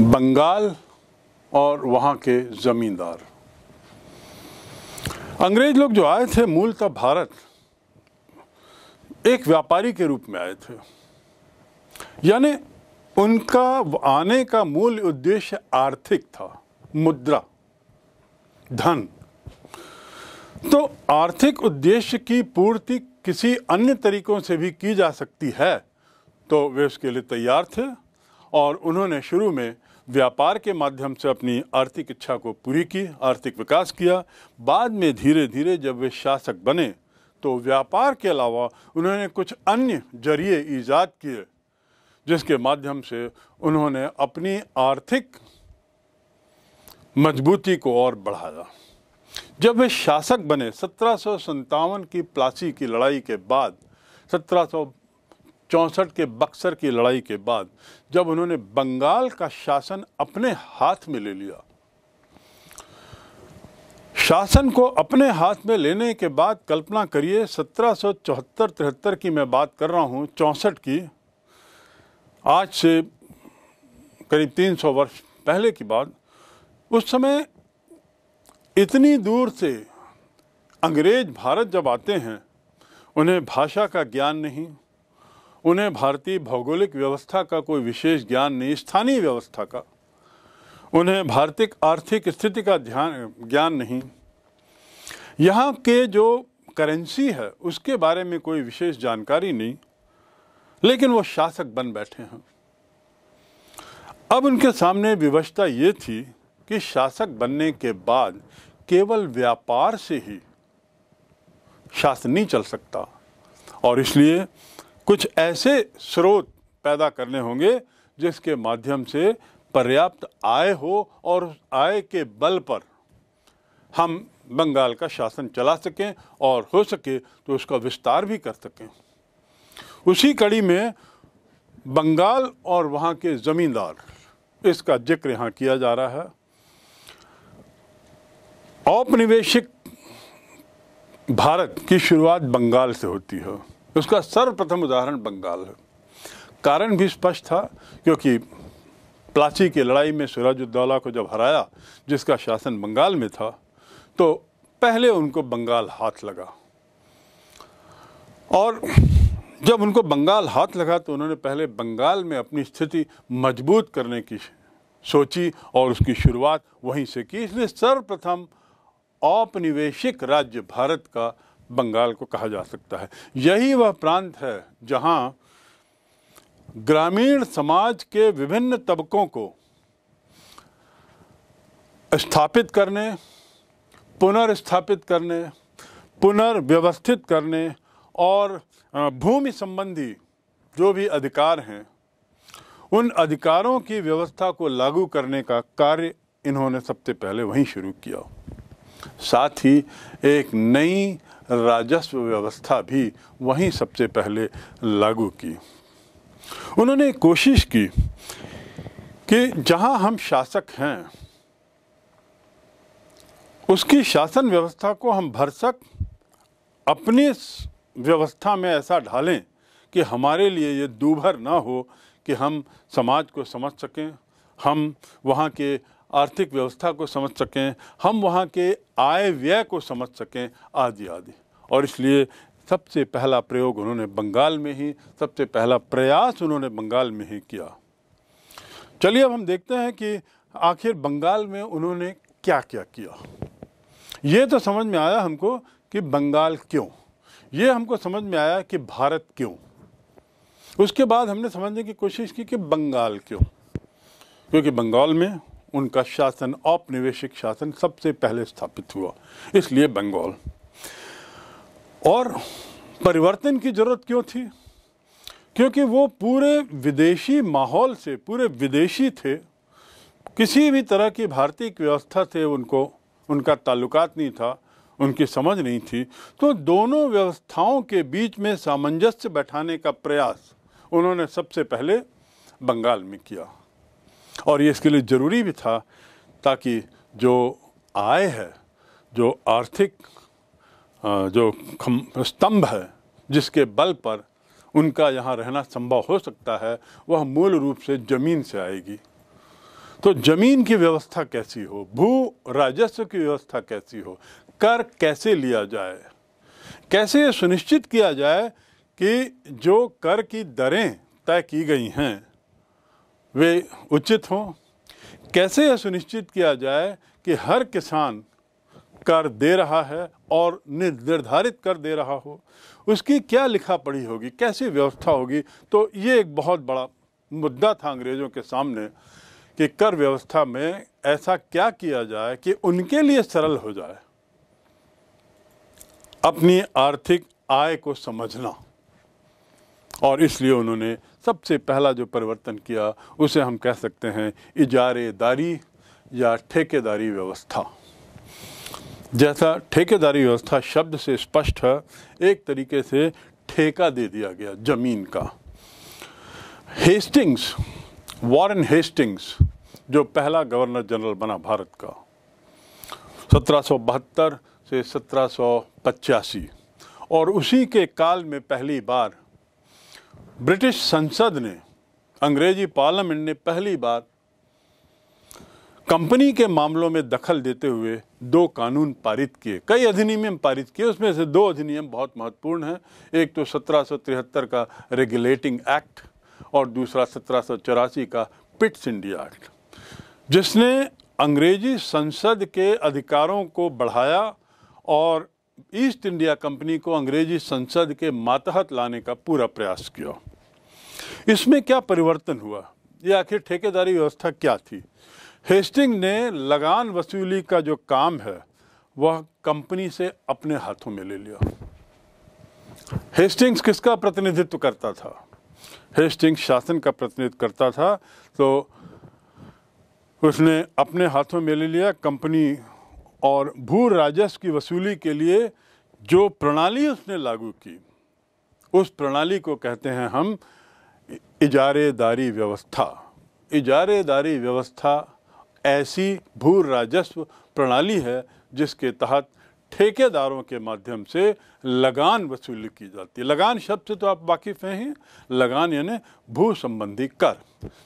बंगाल और वहाँ के ज़मींदार अंग्रेज लोग जो आए थे मूलतः भारत एक व्यापारी के रूप में आए थे यानी उनका आने का मूल उद्देश्य आर्थिक था मुद्रा धन तो आर्थिक उद्देश्य की पूर्ति किसी अन्य तरीकों से भी की जा सकती है तो वे उसके लिए तैयार थे और उन्होंने शुरू में व्यापार के माध्यम से अपनी आर्थिक इच्छा को पूरी की आर्थिक विकास किया बाद में धीरे धीरे जब वे शासक बने तो व्यापार के अलावा उन्होंने कुछ अन्य जरिए ईजाद किए जिसके माध्यम से उन्होंने अपनी आर्थिक मजबूती को और बढ़ाया जब वे शासक बने सत्रह की प्लासी की लड़ाई के बाद सत्रह चौंसठ के बक्सर की लड़ाई के बाद जब उन्होंने बंगाल का शासन अपने हाथ में ले लिया शासन को अपने हाथ में लेने के बाद कल्पना करिए सत्रह सौ चौहत्तर तिहत्तर की मैं बात कर रहा हूँ चौंसठ की आज से करीब तीन सौ वर्ष पहले की बात उस समय इतनी दूर से अंग्रेज भारत जब आते हैं उन्हें भाषा का ज्ञान नहीं उन्हें भारतीय भौगोलिक व्यवस्था का कोई विशेष ज्ञान नहीं स्थानीय व्यवस्था का उन्हें भारतीय आर्थिक स्थिति का ध्यान ज्ञान नहीं यहाँ के जो करेंसी है उसके बारे में कोई विशेष जानकारी नहीं लेकिन वो शासक बन बैठे हैं अब उनके सामने विवशता ये थी कि शासक बनने के बाद केवल व्यापार से ही शासन नहीं चल सकता और इसलिए कुछ ऐसे स्रोत पैदा करने होंगे जिसके माध्यम से पर्याप्त आय हो और आय के बल पर हम बंगाल का शासन चला सकें और हो सके तो उसका विस्तार भी कर सकें उसी कड़ी में बंगाल और वहाँ के ज़मींदार इसका जिक्र यहाँ किया जा रहा है औपनिवेशिक भारत की शुरुआत बंगाल से होती है उसका सर्वप्रथम उदाहरण बंगाल है कारण भी स्पष्ट था क्योंकि प्लाची की लड़ाई में उद्दौला को जब हराया जिसका शासन बंगाल में था तो पहले उनको बंगाल हाथ लगा और जब उनको बंगाल हाथ लगा तो उन्होंने पहले बंगाल में अपनी स्थिति मजबूत करने की सोची और उसकी शुरुआत वहीं से की इसलिए सर्वप्रथम औपनिवेशिक राज्य भारत का बंगाल को कहा जा सकता है यही वह प्रांत है जहां ग्रामीण समाज के विभिन्न तबकों को स्थापित करने पुनर्स्थापित करने पुनर्व्यवस्थित करने और भूमि संबंधी जो भी अधिकार हैं उन अधिकारों की व्यवस्था को लागू करने का कार्य इन्होंने सबसे पहले वहीं शुरू किया साथ ही एक नई राजस्व व्यवस्था भी वहीं सबसे पहले लागू की उन्होंने कोशिश की कि जहां हम शासक हैं उसकी शासन व्यवस्था को हम भरसक अपनी व्यवस्था में ऐसा ढालें कि हमारे लिए ये दूभर ना हो कि हम समाज को समझ सकें हम वहाँ के आर्थिक व्यवस्था को समझ सकें हम वहाँ के आय व्यय को समझ सकें आदि आदि और इसलिए सबसे पहला प्रयोग उन्होंने बंगाल में ही सबसे पहला प्रयास उन्होंने बंगाल में ही किया चलिए अब हम देखते हैं कि आखिर बंगाल में उन्होंने क्या क्या किया ये तो समझ में आया हमको कि बंगाल क्यों ये हमको समझ में आया कि भारत क्यों उसके बाद हमने समझने की कोशिश की कि बंगाल क्यों क्योंकि बंगाल में उनका शासन औपनिवेशिक शासन सबसे पहले स्थापित हुआ इसलिए बंगाल और परिवर्तन की ज़रूरत क्यों थी क्योंकि वो पूरे विदेशी माहौल से पूरे विदेशी थे किसी भी तरह की भारतीय व्यवस्था से उनको उनका ताल्लुकात नहीं था उनकी समझ नहीं थी तो दोनों व्यवस्थाओं के बीच में सामंजस्य बैठाने का प्रयास उन्होंने सबसे पहले बंगाल में किया और ये इसके लिए ज़रूरी भी था ताकि जो आय है जो आर्थिक जो स्तंभ है जिसके बल पर उनका यहाँ रहना संभव हो सकता है वह मूल रूप से ज़मीन से आएगी तो ज़मीन की व्यवस्था कैसी हो भू राजस्व की व्यवस्था कैसी हो कर कैसे लिया जाए कैसे सुनिश्चित किया जाए कि जो कर की दरें तय की गई हैं वे उचित हों कैसे यह सुनिश्चित किया जाए कि हर किसान कर दे रहा है और निर्धारित कर दे रहा हो उसकी क्या लिखा पढ़ी होगी कैसी व्यवस्था होगी तो ये एक बहुत बड़ा मुद्दा था अंग्रेज़ों के सामने कि कर व्यवस्था में ऐसा क्या किया जाए कि उनके लिए सरल हो जाए अपनी आर्थिक आय को समझना और इसलिए उन्होंने सबसे पहला जो परिवर्तन किया उसे हम कह सकते हैं इजारेदारी या ठेकेदारी व्यवस्था जैसा ठेकेदारी व्यवस्था शब्द से स्पष्ट है एक तरीके से ठेका दे दिया गया जमीन का हेस्टिंग्स वॉरेन हेस्टिंग्स जो पहला गवर्नर जनरल बना भारत का सत्रह से सत्रह और उसी के काल में पहली बार ब्रिटिश संसद ने अंग्रेजी पार्लियामेंट ने पहली बार कंपनी के मामलों में दखल देते हुए दो कानून पारित किए कई अधिनियम पारित किए उसमें से दो अधिनियम बहुत महत्वपूर्ण हैं एक तो सत्रह का रेगुलेटिंग एक्ट और दूसरा सत्रह का पिट्स इंडिया एक्ट जिसने अंग्रेजी संसद के अधिकारों को बढ़ाया और ईस्ट इंडिया कंपनी को अंग्रेजी संसद के मातहत लाने का पूरा प्रयास किया इसमें क्या परिवर्तन हुआ ये आखिर ठेकेदारी व्यवस्था क्या थी हेस्टिंग ने लगान वसूली का जो काम है वह कंपनी से अपने हाथों में ले लिया हेस्टिंग्स किसका प्रतिनिधित्व करता था हेस्टिंग्स शासन का प्रतिनिधित्व करता था तो उसने अपने हाथों में ले लिया कंपनी और भू राजस्व की वसूली के लिए जो प्रणाली उसने लागू की उस प्रणाली को कहते हैं हम इजारेदारी व्यवस्था इजारेदारी व्यवस्था ऐसी भू राजस्व प्रणाली है जिसके तहत ठेकेदारों के माध्यम से लगान वसूली की जाती है लगान शब्द से तो आप वाकिफ़ हैं लगान यानी भू संबंधी कर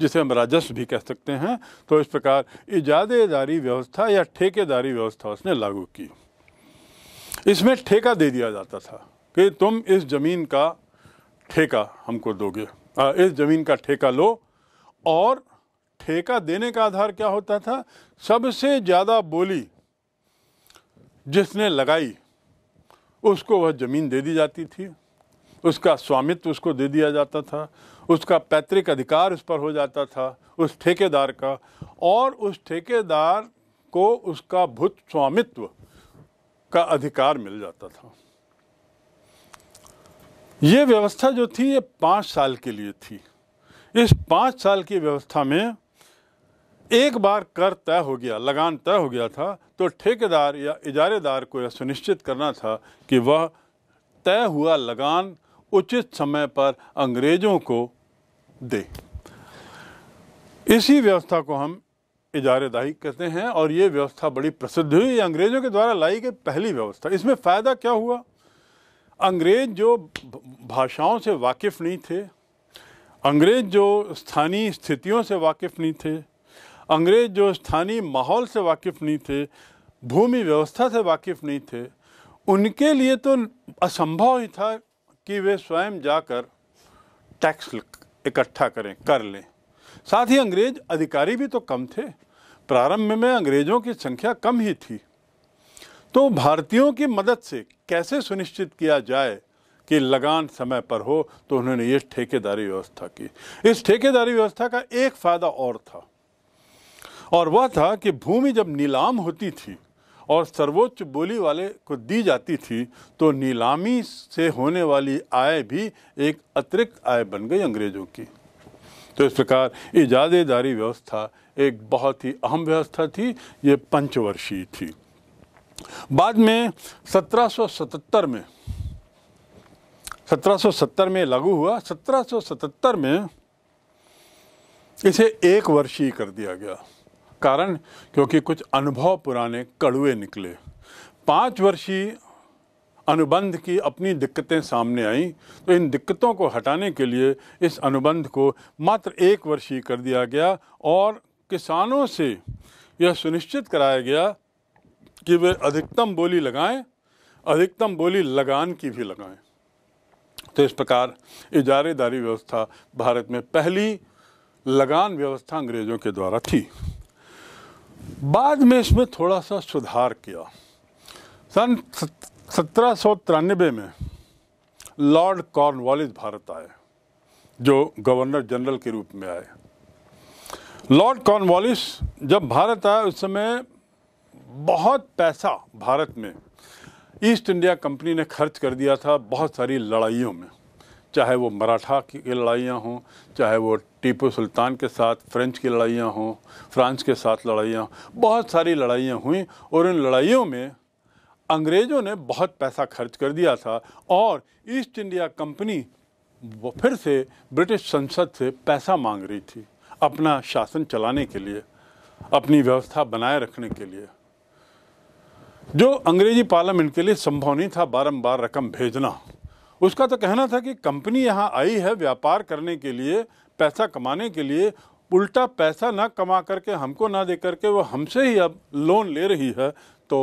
जिसे हम राजस्व भी कह सकते हैं तो इस प्रकार इजादेदारी व्यवस्था या ठेकेदारी व्यवस्था उसने लागू की इसमें ठेका दे दिया जाता था कि तुम इस ज़मीन का ठेका हमको दोगे आ, इस ज़मीन का ठेका लो और ठेका देने का आधार क्या होता था सबसे ज़्यादा बोली जिसने लगाई उसको वह ज़मीन दे दी जाती थी उसका स्वामित्व उसको दे दिया जाता था उसका पैतृक अधिकार उस पर हो जाता था उस ठेकेदार का और उस ठेकेदार को उसका भूत स्वामित्व का अधिकार मिल जाता था ये व्यवस्था जो थी ये पाँच साल के लिए थी इस पाँच साल की व्यवस्था में एक बार कर तय हो गया लगान तय हो गया था तो ठेकेदार या इजारेदार को यह सुनिश्चित करना था कि वह तय हुआ लगान उचित समय पर अंग्रेज़ों को दे इसी व्यवस्था को हम इजारेदाही कहते हैं और ये व्यवस्था बड़ी प्रसिद्ध हुई अंग्रेज़ों के द्वारा लाई गई पहली व्यवस्था इसमें फ़ायदा क्या हुआ अंग्रेज़ जो भाषाओं से वाकिफ़ नहीं थे अंग्रेज़ जो स्थानीय स्थितियों से वाकिफ़ नहीं थे अंग्रेज जो स्थानीय माहौल से वाकिफ़ नहीं थे भूमि व्यवस्था से वाकिफ़ नहीं थे उनके लिए तो असंभव ही था कि वे स्वयं जाकर टैक्स इकट्ठा करें कर लें साथ ही अंग्रेज अधिकारी भी तो कम थे प्रारंभ में अंग्रेज़ों की संख्या कम ही थी तो भारतीयों की मदद से कैसे सुनिश्चित किया जाए कि लगान समय पर हो तो उन्होंने ये ठेकेदारी व्यवस्था की इस ठेकेदारी व्यवस्था का एक फ़ायदा और था और वह था कि भूमि जब नीलाम होती थी और सर्वोच्च बोली वाले को दी जाती थी तो नीलामी से होने वाली आय भी एक अतिरिक्त आय बन गई अंग्रेज़ों की तो इस प्रकार इजादेदारी व्यवस्था एक बहुत ही अहम व्यवस्था थी ये पंचवर्षीय थी बाद में 1777 में 1770 में लागू हुआ 1777 में इसे एक वर्षीय कर दिया गया कारण क्योंकि कुछ अनुभव पुराने कड़ुए निकले पाँच वर्षीय अनुबंध की अपनी दिक्कतें सामने आईं तो इन दिक्कतों को हटाने के लिए इस अनुबंध को मात्र एक वर्षीय कर दिया गया और किसानों से यह सुनिश्चित कराया गया कि वे अधिकतम बोली लगाएं अधिकतम बोली लगान की भी लगाएं तो इस प्रकार इजारेदारी व्यवस्था भारत में पहली लगान व्यवस्था अंग्रेज़ों के द्वारा थी बाद में इसमें थोड़ा सा सुधार किया सन सत्रह सौ तिरानबे में लॉर्ड कॉर्नवालिस भारत आए जो गवर्नर जनरल के रूप में आए लॉर्ड कॉर्नवालिस जब भारत आया उस समय बहुत पैसा भारत में ईस्ट इंडिया कंपनी ने खर्च कर दिया था बहुत सारी लड़ाइयों में चाहे वो मराठा की, लड़ाइयाँ हों चाहे वो टीपू सुल्तान के साथ फ्रेंच की लड़ाइयाँ हों फ्रांस के साथ लड़ाइयाँ बहुत सारी लड़ाइयाँ हुई और इन लड़ाइयों में अंग्रेज़ों ने बहुत पैसा खर्च कर दिया था और ईस्ट इंडिया कंपनी वो फिर से ब्रिटिश संसद से पैसा मांग रही थी अपना शासन चलाने के लिए अपनी व्यवस्था बनाए रखने के लिए जो अंग्रेजी पार्लियामेंट के लिए संभव नहीं था बारंबार रकम भेजना उसका तो कहना था कि कंपनी यहाँ आई है व्यापार करने के लिए पैसा कमाने के लिए उल्टा पैसा ना कमा करके हमको ना दे करके वो हमसे ही अब लोन ले रही है तो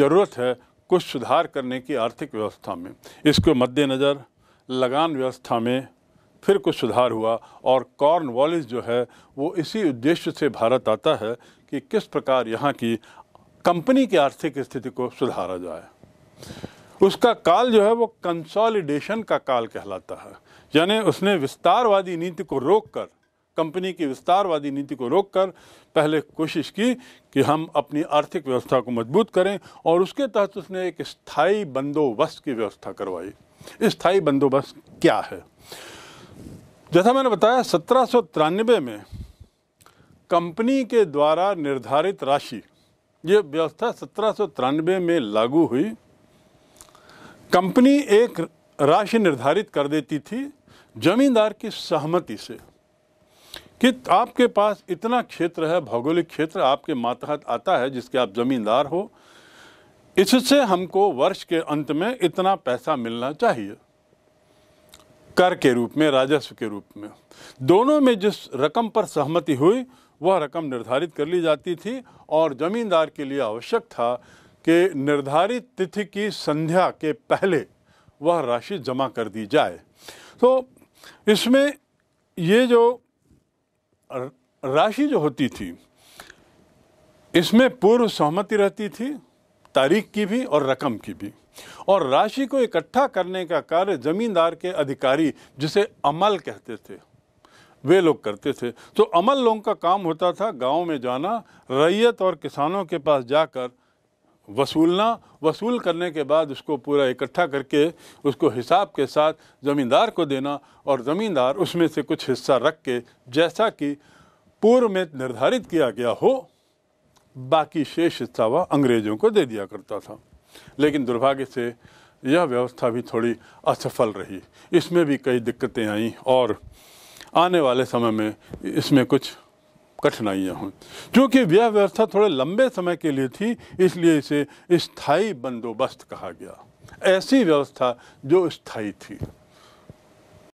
ज़रूरत है कुछ सुधार करने की आर्थिक व्यवस्था में इसको मद्देनज़र लगान व्यवस्था में फिर कुछ सुधार हुआ और कॉर्न वॉलिस जो है वो इसी उद्देश्य से भारत आता है कि किस प्रकार यहाँ की कंपनी की आर्थिक स्थिति को सुधारा जाए उसका काल जो है वो कंसोलिडेशन का काल कहलाता है यानी उसने विस्तारवादी नीति को रोककर कंपनी की विस्तारवादी नीति को रोककर पहले कोशिश की कि हम अपनी आर्थिक व्यवस्था को मजबूत करें और उसके तहत उसने एक स्थायी बंदोबस्त की व्यवस्था करवाई स्थायी बंदोबस्त क्या है जैसा मैंने बताया सत्रह में कंपनी के द्वारा निर्धारित राशि ये व्यवस्था सत्रह में लागू हुई कंपनी एक राशि निर्धारित कर देती थी जमींदार की सहमति से कि आपके पास इतना क्षेत्र है भौगोलिक क्षेत्र आपके मातहत आता है जिसके आप जमींदार हो इससे हमको वर्ष के अंत में इतना पैसा मिलना चाहिए कर के रूप में राजस्व के रूप में दोनों में जिस रकम पर सहमति हुई वह रकम निर्धारित कर ली जाती थी और ज़मींदार के लिए आवश्यक था कि निर्धारित तिथि की संध्या के पहले वह राशि जमा कर दी जाए तो इसमें ये जो राशि जो होती थी इसमें पूर्व सहमति रहती थी तारीख की भी और रकम की भी और राशि को इकट्ठा करने का कार्य जमींदार के अधिकारी जिसे अमल कहते थे वे लोग करते थे तो अमल लोगों का काम होता था गांव में जाना रैयत और किसानों के पास जाकर वसूलना वसूल करने के बाद उसको पूरा इकट्ठा करके उसको हिसाब के साथ ज़मींदार को देना और ज़मींदार उसमें से कुछ हिस्सा रख के जैसा कि पूर्व में निर्धारित किया गया हो बाकी शेष हिस्सा वह अंग्रेज़ों को दे दिया करता था लेकिन दुर्भाग्य से यह व्यवस्था भी थोड़ी असफल रही इसमें भी कई दिक्कतें आईं और आने वाले समय में इसमें कुछ कठिनाइयाँ हों चूँकि यह व्यवस्था थोड़े लंबे समय के लिए थी इसलिए इसे स्थायी बंदोबस्त कहा गया ऐसी व्यवस्था जो स्थायी थी